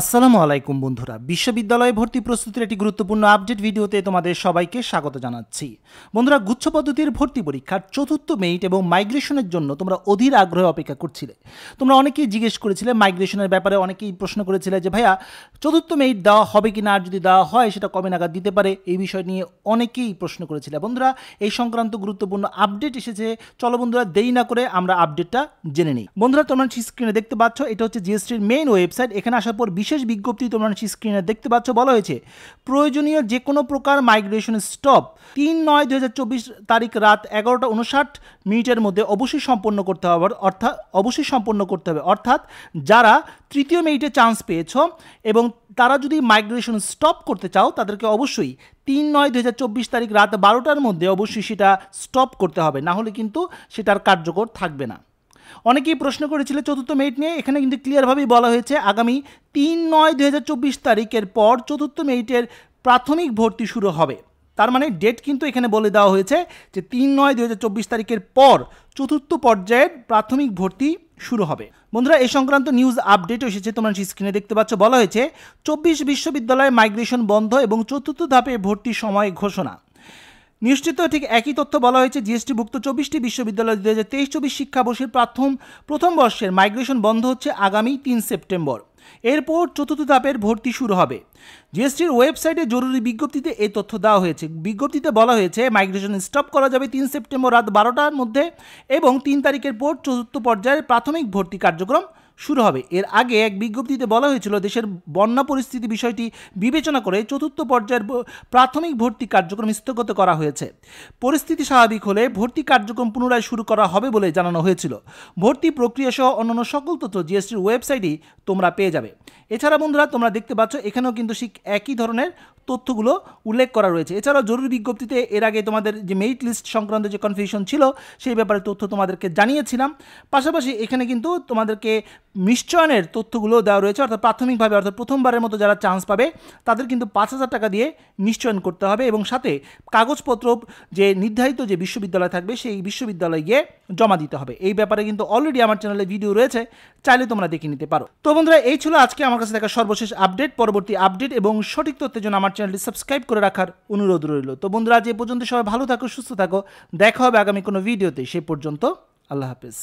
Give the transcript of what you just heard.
আসসালামু আলাইকুম বন্ধুরা বিশ্ববিদ্যালয়ে ভর্তি প্রস্তুতির একটি গুরুত্বপূর্ণ আপডেট ভিডিওতে তোমাদের সবাইকে স্বাগত জানাচ্ছি বন্ধুরা গুচ্ছ পদ্ধতির ভর্তি পরীক্ষার চতুর্থ মেইট এবং মাইগ্রেশনের জন্য তোমরা অধীর আগ্রহে অপেক্ষা করছিলে তোমরা অনেকেই জিজ্ঞেস করেছিলে মাইগ্রেশনের ব্যাপারে অনেকেই প্রশ্ন করেছিলে যে ভাইয়া চতুর্থ মেইট দেওয়া হবে কি না আর যদি দেওয়া হয় সেটা কবে নাগাদ দিতে পারে এই বিষয় নিয়ে অনেকেই প্রশ্ন করেছিলে বন্ধুরা এই সংক্রান্ত গুরুত্বপূর্ণ আপডেট এসেছে চলো বন্ধুরা দেরি না করে আমরা আপডেটটা জেনে নিই বন্ধুরা তোমরা স্ক্রিনে দেখতে পাচ্ছ এটা হচ্ছে জিএসটির মেইন ওয়েবসাইট এখানে আসার পর বিশেষ বিজ্ঞপ্তি তোমরা নিশ্চয়ই স্ক্রিনে দেখতে পাচ্ছ বলা হয়েছে প্রয়োজনীয় যে কোনো প্রকার মাইগ্রেশন স্টপ তিন নয় দু তারিখ রাত এগারোটা উনষাট মিনিটের মধ্যে অবশ্যই সম্পন্ন করতে হবে অর্থাৎ অবশ্যই সম্পন্ন করতে হবে অর্থাৎ যারা তৃতীয় মিনিটে চান্স পেয়েছ এবং তারা যদি মাইগ্রেশন স্টপ করতে চাও তাদেরকে অবশ্যই তিন নয় দু তারিখ রাত বারোটার মধ্যে অবশ্যই সেটা স্টপ করতে হবে না হলে কিন্তু সেটার কার্যকর থাকবে না অনেকেই প্রশ্ন করেছিল চতুর্থ মেয়েট নিয়ে এখানে কিন্তু ক্লিয়ারভাবেই বলা হয়েছে আগামী তিন নয় দু তারিখের পর চতুর্থ মেটের প্রাথমিক ভর্তি শুরু হবে তার মানে ডেট কিন্তু এখানে বলে দেওয়া হয়েছে যে তিন নয় দু তারিখের পর চতুর্থ পর্যায়ের প্রাথমিক ভর্তি শুরু হবে বন্ধুরা এ সংক্রান্ত নিউজ আপডেট এসেছে তোমরা স্ক্রিনে দেখতে পাচ্ছ বলা হয়েছে চব্বিশ বিশ্ববিদ্যালয়ে মাইগ্রেশন বন্ধ এবং চতুর্থ ধাপে ভর্তির সময় ঘোষণা নিশ্চিত ঠিক একই তথ্য বলা হয়েছে জিএসটিভুক্ত চব্বিশটি বিশ্ববিদ্যালয় দু হাজার তেইশ চব্বিশ শিক্ষাবর্ষের প্রথম প্রথম বর্ষের মাইগ্রেশন বন্ধ হচ্ছে আগামী তিন সেপ্টেম্বর এরপর চতুর্থ ধাপের ভর্তি শুরু হবে জিএসটির ওয়েবসাইটে জরুরি বিজ্ঞপ্তিতে এই তথ্য দেওয়া হয়েছে বিজ্ঞপ্তিতে বলা হয়েছে মাইগ্রেশন স্টপ করা যাবে তিন সেপ্টেম্বর রাত বারোটার মধ্যে এবং তিন তারিখের পর চতুর্থ পর্যায়ের প্রাথমিক ভর্তি কার্যক্রম শুরু হবে এর আগে এক বিজ্ঞপ্তিতে বলা হয়েছিল দেশের বন্যা পরিস্থিতি বিষয়টি বিবেচনা করে চতুর্থ পর্যায়ের প্রাথমিক ভর্তি কার্যক্রম স্থগত করা হয়েছে পরিস্থিতি স্বাভাবিক হলে ভর্তি কার্যক্রম পুনরায় শুরু করা হবে বলে জানানো হয়েছিল ভর্তি প্রক্রিয়া সহ অন্যান্য সকল তথ্য জিএসটির ওয়েবসাইটেই তোমরা পেয়ে যাবে এছাড়া বন্ধুরা তোমরা দেখতে পাচ্ছ এখানেও কিন্তু শিক একই ধরনের তথ্যগুলো উল্লেখ করা রয়েছে এছাড়াও জরুরি বিজ্ঞপ্তিতে এর আগে তোমাদের যে মেরিট লিস্ট সংক্রান্ত যে কনফিউশন ছিল সেই ব্যাপারে তথ্য তোমাদেরকে জানিয়েছিলাম পাশাপাশি এখানে কিন্তু তোমাদেরকে নিশ্চয়নের তথ্যগুলো দেওয়া রয়েছে অর্থাৎ প্রাথমিকভাবে অর্থাৎ প্রথমবারের মতো যারা চান্স পাবে তাদের কিন্তু পাঁচ হাজার টাকা দিয়ে নিশ্চয়ন করতে হবে এবং সাথে কাগজপত্র যে নির্ধারিত যে বিশ্ববিদ্যালয় থাকবে সেই বিশ্ববিদ্যালয়ে গিয়ে জমা দিতে হবে এই ব্যাপারে কিন্তু অলরেডি আমার চ্যানেলে ভিডিও রয়েছে চাইলে তোমরা দেখে নিতে পারো তো বন্ধুরা এই ছিল আজকে আমার কাছে থাকা সর্বশেষ আপডেট পরবর্তী আপডেট এবং সঠিক তথ্যের জন্য আমার চ্যানেলটি সাবস্ক্রাইব করে রাখার অনুরোধ রইল তো বন্ধুরা যে পর্যন্ত সবাই ভালো থাকো সুস্থ থাকো দেখা হবে আগামী কোনো ভিডিওতে সে পর্যন্ত আল্লাহ হাফিজ